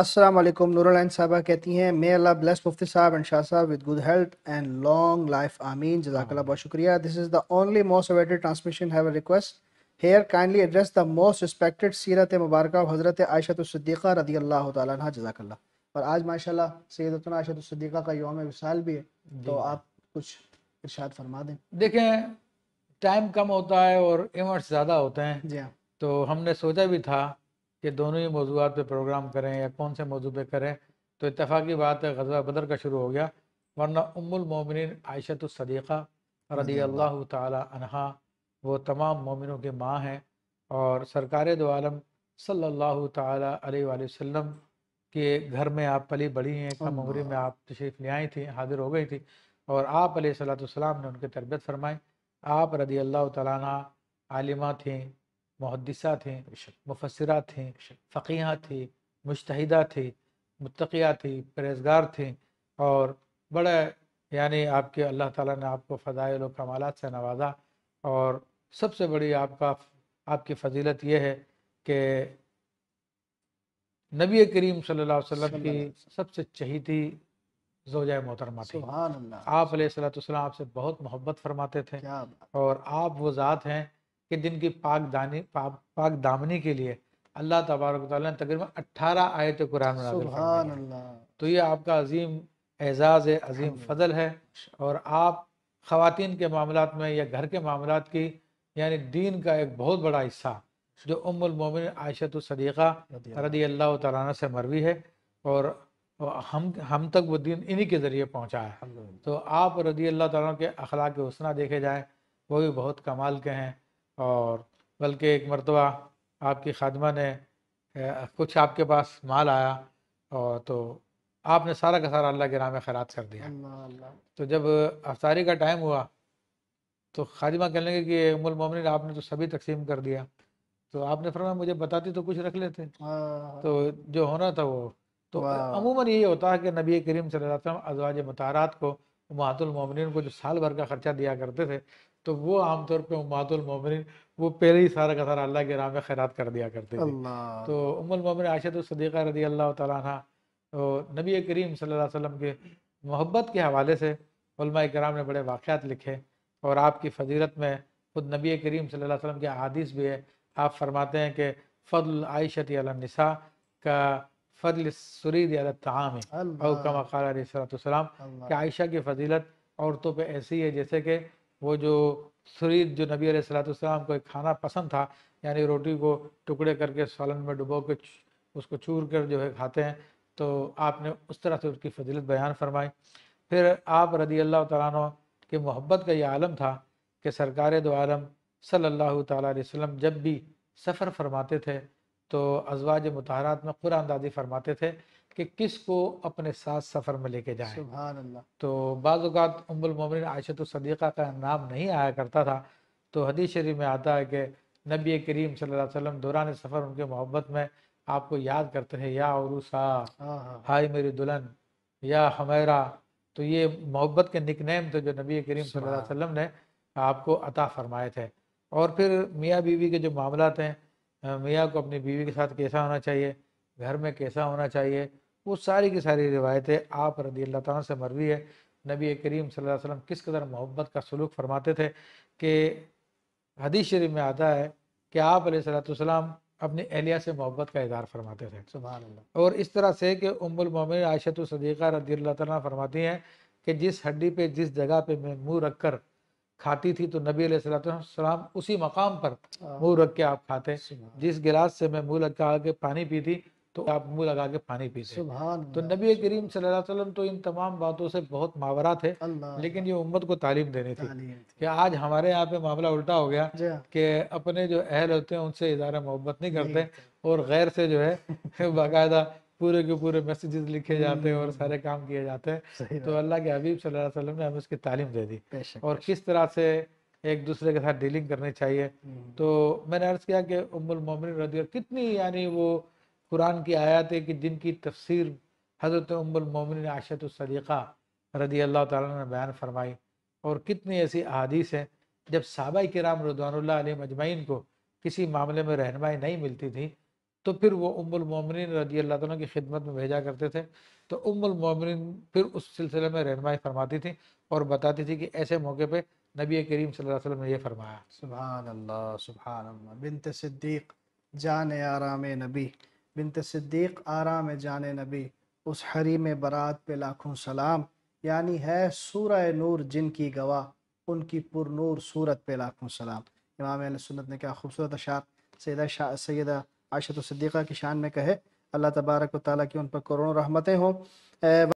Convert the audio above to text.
السلام علیکم نور العین صاحبہ کہتی ہیں مے اللہ بلیس مفتی صاحب اینڈ شاہ صاحب with good health and long life آمین جزاک اللہ بہت شکریہ this is the only most awaited transmission have a request here kindly address the most respected سیرت مبارکہ حضرت عائشہ الصدیقہ رضی اللہ تعالیٰ عنہ جزاک اللہ اور آج ماشاء اللہ سیدتنا عائشہ الصدیقہ کا یوم وصال بھی ہے تو جی۔ آپ کچھ ارشاد فرما دیں دیکھیں ٹائم کم ہوتا ہے اور ایونٹس زیادہ ہوتے ہیں جی ہاں تو ہم نے سوچا بھی تھا کہ دونوں ہی موضوعات پہ پروگرام کریں یا کون سے موضوع پہ کریں تو اتفاقی بات ہے غزوہ بدر کا شروع ہو گیا ورنہ ام المومنین عیشۃ الصدیقہ رضی اللہ تعالی عنہا وہ تمام مومنوں کے ماں ہیں اور سرکار دو عالم صلی اللہ تعالی علیہ وآلہ وسلم کے گھر میں آپ پلی بڑی ہیں کم عمری میں آپ تشریف لے آئی تھیں حاضر ہو گئی تھیں اور آپ علیہ صلاۃ السلام نے ان کی تربیت فرمائی آپ رضی اللہ تعالیٰ عنہ عالمہ تھیں محدثہ تھیں مفسرہ تھیں فقیہ تھے مشتحدہ تھے متقیہ تھے پریزگار تھے اور بڑے یعنی آپ کے اللہ تعالیٰ نے آپ کو فضائل و کمالات سے نوازا اور سب سے بڑی آپ کا آپ کی فضیلت یہ ہے کہ نبی کریم صلی اللہ علیہ وسلم کی سب سے چہیتی زوجہ محترمہ تھی آپ علیہ السلّۃ وسلم آپ سے بہت محبت فرماتے تھے اور آپ وہ ذات ہیں کہ جن کی پاک دانی پاک دامنی کے لیے اللہ تبارک و تعالیٰ نے تقریباً اٹھارہ آئے تو قرآن تو یہ آپ کا عظیم اعزاز ہے عظیم فضل ہے اور آپ خواتین کے معاملات میں یا گھر کے معاملات کی یعنی دین کا ایک بہت بڑا حصہ جو ام المومن عیشۃ الصدیقہ رضی اللہ تعالیٰ عنہ سے مروی ہے اور ہم ہم تک وہ دین انہی کے ذریعے پہنچا ہے تو آپ رضی اللہ تعالیٰ کے اخلاق حسنہ دیکھے جائیں وہ بھی بہت کمال کے ہیں اور بلکہ ایک مرتبہ آپ کی خادمہ نے کچھ آپ کے پاس مال آیا اور تو آپ نے سارا کا سارا اللہ کے نام خیرات کر دیا تو جب افطاری کا ٹائم ہوا تو خادمہ کہنے لیں گے کہ ام المومن آپ نے تو سبھی تقسیم کر دیا تو آپ نے فرمایا مجھے بتاتی تو کچھ رکھ لیتے ہاں۔ تو جو ہونا تھا وہ تو عموماً یہ ہوتا ہے کہ نبی کریم صلی اللہ علیہ وسلم ازواج متعارات کو محت المومنین کو جو سال بھر کا خرچہ دیا کرتے تھے تو وہ عام طور پہ اماد المومن وہ پہلے ہی سارا کا سارا اللہ کے راہ میں خیرات کر دیا کرتے تھے تو ام المومن تعالیٰ الصدیقہ نبی کریم صلی اللہ علیہ وسلم کے محبت کے حوالے سے علماء کرام نے بڑے واقعات لکھے اور آپ کی فضیرت میں خود نبی کریم صلی اللہ علیہ وسلم کے عادیث بھی ہے آپ فرماتے ہیں کہ فضل عائشت علی النساء کا فضل سرید علیہ کما قال علیہ السلام کہ عائشہ کی فضیلت عورتوں پہ ایسی ہے جیسے کہ وہ جو سرید جو نبی علیہ صلاۃ والسلام کو کھانا پسند تھا یعنی روٹی کو ٹکڑے کر کے سالن میں ڈبو کے اس کو چور کر جو ہے کھاتے ہیں تو آپ نے اس طرح سے اس کی فضیلت بیان فرمائی پھر آپ رضی اللہ تعالیٰ عنہ کی محبت کا یہ عالم تھا کہ سرکار دو عالم صلی اللہ تعالیٰ علیہ وسلم جب بھی سفر فرماتے تھے تو ازواج متحرات میں قرآن اندازی فرماتے تھے کہ کس کو اپنے ساتھ سفر میں لے کے جائیں سبحان اللہ تو بعض اوقات ام عائشہ تو صدیقہ کا نام نہیں آیا کرتا تھا تو حدیث شریف میں آتا ہے کہ نبی کریم صلی اللہ علیہ وسلم دوران سفر ان کے محبت میں آپ کو یاد کرتے ہیں یا عروسا ہاں، ہاں۔ ہائی میری دلہن یا ہمیرا تو یہ محبت کے نک نیم تھے جو نبی کریم صلی اللہ علیہ وسلم نے آپ کو عطا فرمائے تھے اور پھر میاں بیوی کے جو معاملات ہیں میاں کو اپنی بیوی کے ساتھ کیسا ہونا چاہیے گھر میں کیسا ہونا چاہیے وہ ساری کی ساری روایتیں آپ رضی اللہ تعالیٰ سے مروی ہے نبی کریم صلی اللہ علیہ وسلم کس قدر محبت کا سلوک فرماتے تھے کہ حدیث شریف میں آتا ہے کہ آپ علیہ اللہ سلام اپنی اہلیہ سے محبت کا اظہار فرماتے تھے سبحان اللہ اور اس طرح سے کہ ام المومن عائشہ و صدیقہ رضی اللہ تعالیٰ فرماتی ہیں کہ جس ہڈی پہ جس جگہ پہ میں منہ رکھ کر کھاتی تھی تو نبی علیہ اللہ السلام اسی مقام پر ہاں۔ منہ رکھ کے آپ کھاتے جس گلاس سے میں منہ رکھا آ کے پانی پیتی تو آپ منہ لگا کے پانی پیتے سبحان تو نبی کریم صلی اللہ علیہ وسلم تو ان تمام باتوں سے بہت ماورہ تھے لیکن یہ امت کو تعلیم دینے تھی کہ آج ہمارے یہاں پہ معاملہ الٹا ہو گیا جی۔ کہ اپنے جو اہل ہوتے ہیں ان سے ادارہ محبت نہیں کرتے اور غیر سے جو ہے باقاعدہ پورے کے پورے میسیجز لکھے جاتے ہیں اور سارے کام کیے جاتے ہیں تو اللہ کے حبیب صلی اللہ علیہ وسلم نے ہمیں اس کی تعلیم دے دی اور کس طرح سے ایک دوسرے کے ساتھ ڈیلنگ کرنی چاہیے تو میں نے عرض کیا کہ ام المومن رضی اللہ کتنی یعنی وہ قرآن کی آیات ہے کہ جن کی تفسیر حضرت ام المومن عاشت الصدیقہ رضی اللہ تعالیٰ نے بیان فرمائی اور کتنی ایسی احادیث ہیں جب صحابہ کرام رضوان اللہ علیہ مجمعین کو کسی معاملے میں رہنمائی نہیں ملتی تھی تو پھر وہ ام المومنین رضی اللہ تعالیٰ کی خدمت میں بھیجا کرتے تھے تو ام المومنین پھر اس سلسلے میں رہنمائی فرماتی تھیں اور بتاتی تھی کہ ایسے موقع پہ نبی کریم صلی اللہ علیہ وسلم نے یہ فرمایا سبحان سبحان اللہ اللہ بنت صدیق جان آرام نبی بنت صدیق آرا میں جان نبی اس حریم برات پہ لاکھوں سلام یعنی ہے سورہ نور جن کی گواہ ان کی پر نور صورت پہ لاکھوں سلام امام علیہ سنت نے کیا خوبصورت اشعار سیدہ شاہ سیدہ عائشہ صدیقہ کی شان میں کہے اللہ تبارک و تعالیٰ کی ان پر کروڑوں رحمتیں ہوں